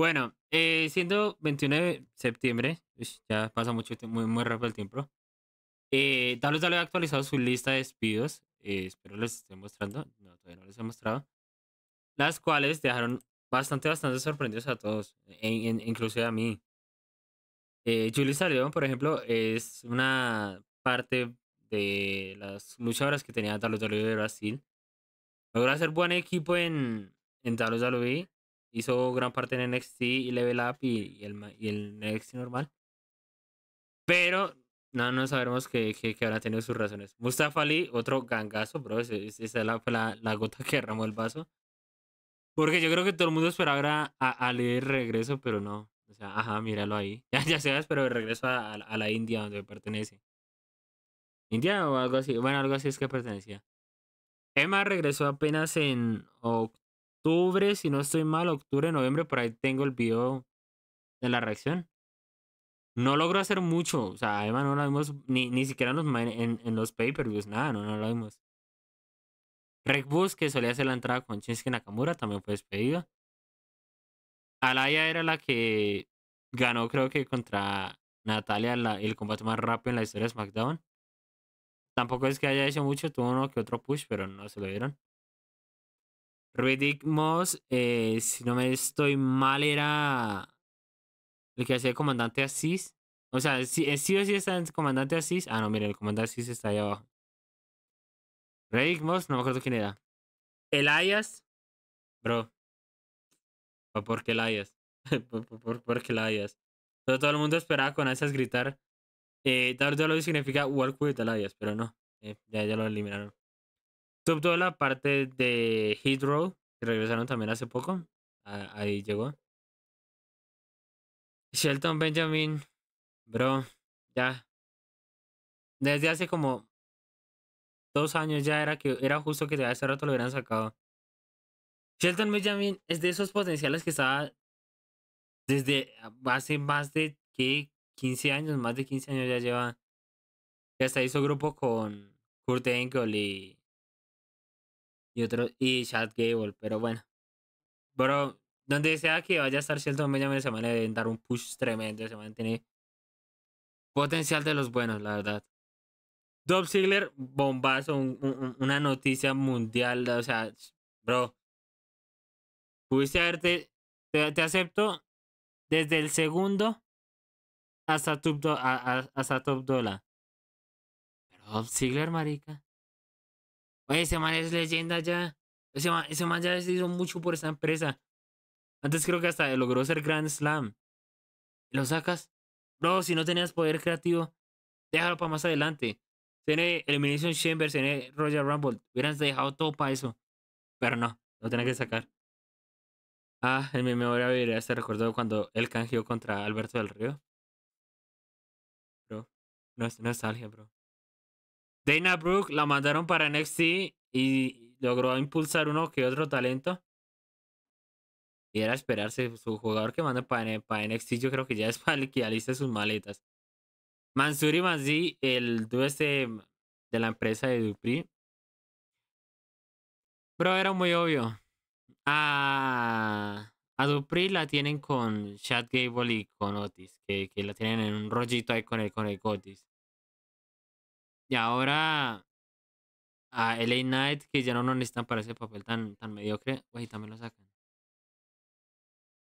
Bueno, eh, siendo 21 de septiembre, ya pasa mucho muy, muy rápido el tiempo. Eh, WWE ha actualizado su lista de despidos. Eh, espero les esté mostrando. No, todavía no les he mostrado. Las cuales dejaron bastante, bastante sorprendidos a todos, incluso a mí. Eh, Julie por ejemplo, es una parte de las luchadoras que tenía WWE de Brasil. Logró hacer buen equipo en, en WWE hizo gran parte en NXT y Level Up y, el, y el NXT normal. Pero no, no sabemos que, que, que, tenido sus razones. Mustafa Ali, otro gangazo, bro. Esa es la, la, gota que derramó el vaso. Porque yo creo que todo el mundo esperaba a, a Ali regreso, pero no. O sea, ajá, míralo ahí. Ya, ya se va, pero de regreso a, a, a, la India, donde pertenece. ¿India o algo así? Bueno, algo así es que pertenecía. Emma regresó apenas en octubre, si no estoy mal, octubre, noviembre, por ahí tengo el video de la reacción. No logró hacer mucho, o sea, además no lo vimos ni, ni siquiera en los, en, los pay views nada, no, no vimos. Rick que solía hacer la entrada con Shinsuke Nakamura, también fue despedida. Alaya era la que ganó, creo que contra Natalia, el combate más rápido en la historia de SmackDown. Tampoco es que haya hecho mucho, tuvo uno que otro push, pero no se lo dieron. Riddick Moss, eh, si no me estoy mal, era el que hacía el comandante Asís. O sea, sí, sí o sí está el comandante Asís. Ah, no, mira, el comandante Asís está ahí abajo. Riddick Moss, no me acuerdo quién era. El Elias, bro. ¿Por qué Elias? ¿Por, por, qué Elias? Todo, todo el mundo esperaba con esas gritar. Eh, tal vez lo significa Walk with Elias, pero no. Eh, ya, ya lo eliminaron toda la parte de Heathrow, que regresaron también hace poco. ahí llegó. Shelton Benjamin, bro, ya. Desde hace como dos años ya era que era justo que de hace rato lo hubieran sacado. Shelton Benjamin es de esos potenciales que estaba desde hace más de que 15 años, más de 15 años ya lleva. Que hasta hizo grupo con Kurt Angle y y otro, y Chad Gable, pero bueno. Bro, donde sea que vaya a estar Shelton Benjamin, se van a dar un push tremendo, se van a tener potencial de los buenos, la verdad. Dolph Ziggler, bombazo, una noticia mundial, o sea, bro, pudiste A te, te acepto desde el segundo hasta top, hasta top dollar. Pero Ziggler, marica. Oye, ese man es leyenda ya. Ese man, ese ya se hizo mucho por esa empresa. Antes creo que hasta logró ser Grand Slam. ¿Lo sacas? Bro, si no tenías poder creativo, déjalo para más adelante. Tiene Elimination Chamber, tiene Royal Rumble. Hubieras dejado todo para eso. Pero no, lo tenés que sacar. Ah, en mi memoria se este recordó cuando él canjeó contra Alberto del Río. Bro, no es nostalgia, bro. Dana Brooke la mandaron para NXT y logró impulsar uno que otro talento. Y era esperarse, su jugador que manda para, NXT yo creo que ya es para el que alice sus maletas. Mansuri Manzi, el dúo este de la empresa de Dupri. Pero era muy obvio. A, Dupri la tienen con Chad Gable y con Otis, que, la tienen en un rollito ahí con el, con el Otis. Y ahora a LA Knight, que ya no nos necesitan para ese papel tan, tan mediocre, güey, también lo sacan.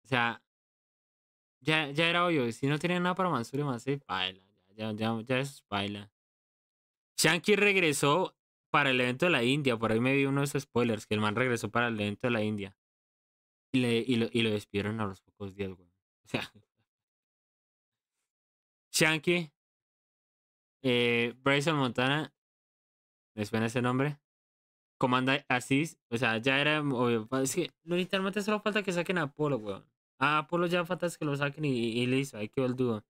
O sea, ya, ya era obvio. Si no tienen nada para Mansur y Mansur, baila. Ya, ya, ya, ya es baila. Shanky regresó para el evento de la India. Por ahí me vi esos spoilers que el man regresó para el evento de la India. Y, le, y, lo, y lo despidieron a los pocos días, güey. O sea. Shanky eh, Bryson Montana, ¿Les suena ese nombre? Comanda Asís, o sea, ya era obvio. Es que literalmente solo falta que saquen a Apolo, weón. Ah, a Apolo ya falta que lo saquen y, listo, ahí quedó el dúo.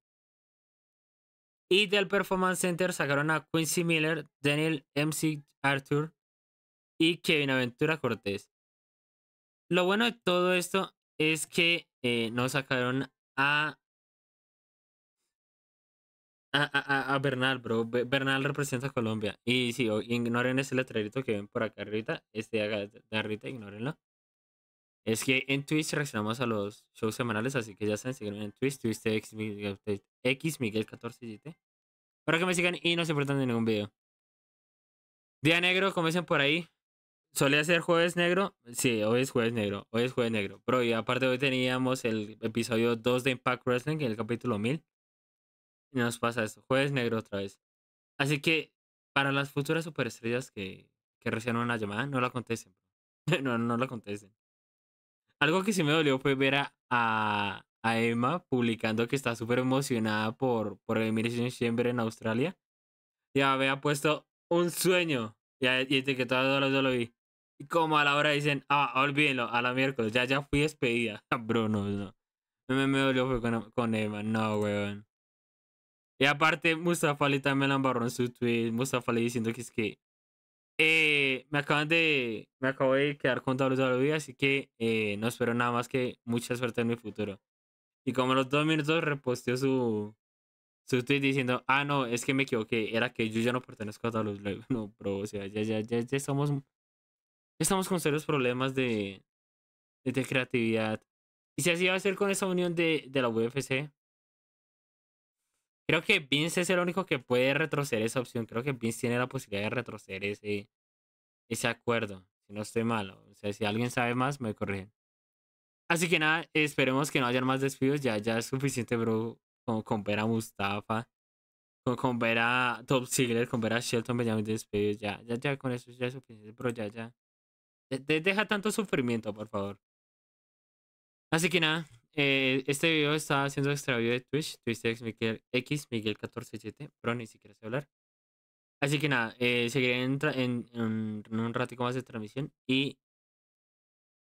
Y del Performance Center sacaron a Quincy Miller, Daniel MC Arthur y Kevin Aventura Cortés. Lo bueno de todo esto es que eh, no sacaron a a, Bernal, bro. Bernal representa a Colombia. Y sí, ignoren ese letrerito que ven por acá arriba. Este de arriba, ignorenlo. Es que en Twitch reaccionamos a los shows semanales, así que ya saben, sígueme en Twitch, Twitch X Miguel, X, Miguel 14 Para que me sigan y no se pierdan de ningún video. Día negro, comiencen por ahí. Solía ser jueves negro. Sí, hoy es jueves negro. Hoy es jueves negro. Pero y aparte hoy teníamos el episodio 2 de Impact Wrestling, En el capítulo 1000 nos pasa eso, jueves negro otra vez. Así que para las futuras superestrellas que, que reciban una llamada, no la contesten. no, no la contesten. Algo que sí me dolió fue ver a, Emma publicando que está súper emocionada por, por el en Australia. ya había puesto un sueño. Y, y que todo yo lo vi. Y como a la hora dicen, ah, olvídenlo, a la miércoles, ya, ya fui despedida. Bruno, no. Me, me dolió fue con, con Emma, no, weón. Y aparte, Mustafa también la en su tweet. Mustafa diciendo que es que. Eh, me acaban de. Me acabo de quedar con tablos así que eh, no espero nada más que mucha suerte en mi futuro. Y como los dos minutos reposteó su. Su tweet diciendo, ah, no, es que me equivoqué, era que yo ya no pertenezco a los No, bro, o sea, ya, ya, ya, estamos. estamos con serios problemas de. de, creatividad. Y si así va a ser con esa unión de, de la UFC, Creo que Vince es el único que puede retroceder esa opción. Creo que Vince tiene la posibilidad de retroceder ese, ese acuerdo. Si no estoy malo. O sea, si alguien sabe más, me corrigen. Así que nada, esperemos que no haya más despidos. Ya, ya es suficiente, bro. Con, con ver a Mustafa, con, con ver a Top Sigler. con ver a Shelton Benjamin despidos. Ya, ya, ya, con eso ya es suficiente, bro. Ya, ya. deja tanto sufrimiento, por favor. Así que nada. Eh, este video está haciendo extravío de Twitch, Twitch X Miguel, X, Miguel 147, pero ni siquiera sé hablar. Así que nada, eh, seguiré en, en, un ratico más de transmisión y...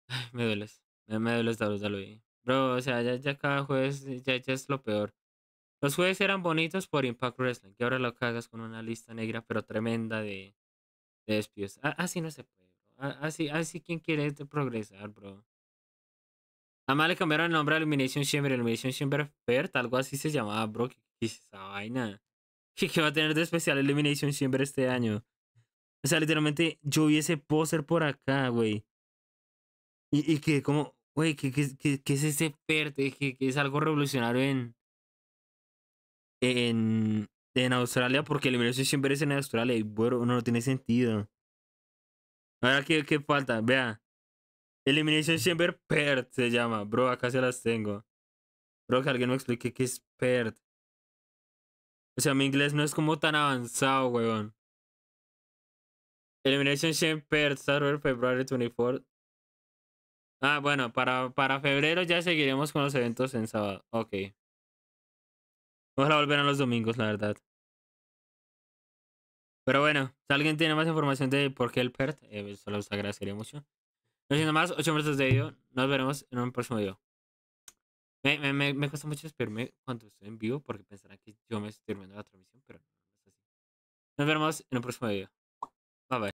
me dueles, me, duele dueles daros Bro, o sea, ya, cada jueves eh, ya, es lo peor. Los jueves eran bonitos por Impact Wrestling, que ahora lo cagas con una lista negra pero tremenda de, despidos. Ah, así no se puede, ah, Así, así quien quiere progresar, bro. Además le cambiaron el nombre a Illumination Chamber. Illumination Chamber Fert, algo así se llamaba, bro. ¿Qué es esa vaina? ¿Qué, va a tener de especial Illumination Chamber este año? O sea, literalmente yo vi ese póster por acá, güey. Y, y que como, güey, ¿qué, es ese Fert? Que es algo revolucionario en, en, en Australia porque Illumination Chamber es en Australia y bueno, no, no tiene sentido. Ahora, ¿qué, qué falta? Vea. Elimination Chamber PERT se llama. Bro, acá se las tengo. Bro, que alguien me explique qué es PERT. O sea, mi inglés no es como tan avanzado, weón. Elimination Chamber PERT, February 24. Ah, bueno, para, para febrero ya seguiremos con los eventos en sábado. Ok. Vamos a volver a los domingos, la verdad. Pero bueno, si alguien tiene más información de por qué el PERT, eh, pues, los agradecería mucho. No siendo más, ocho minutos de ello Nos veremos en un próximo video. Me, me, me, cuesta mucho esperarme cuando estoy en vivo porque pensarán que yo me estoy terminando la transmisión, pero no es así. Nos veremos en un próximo video. Bye bye.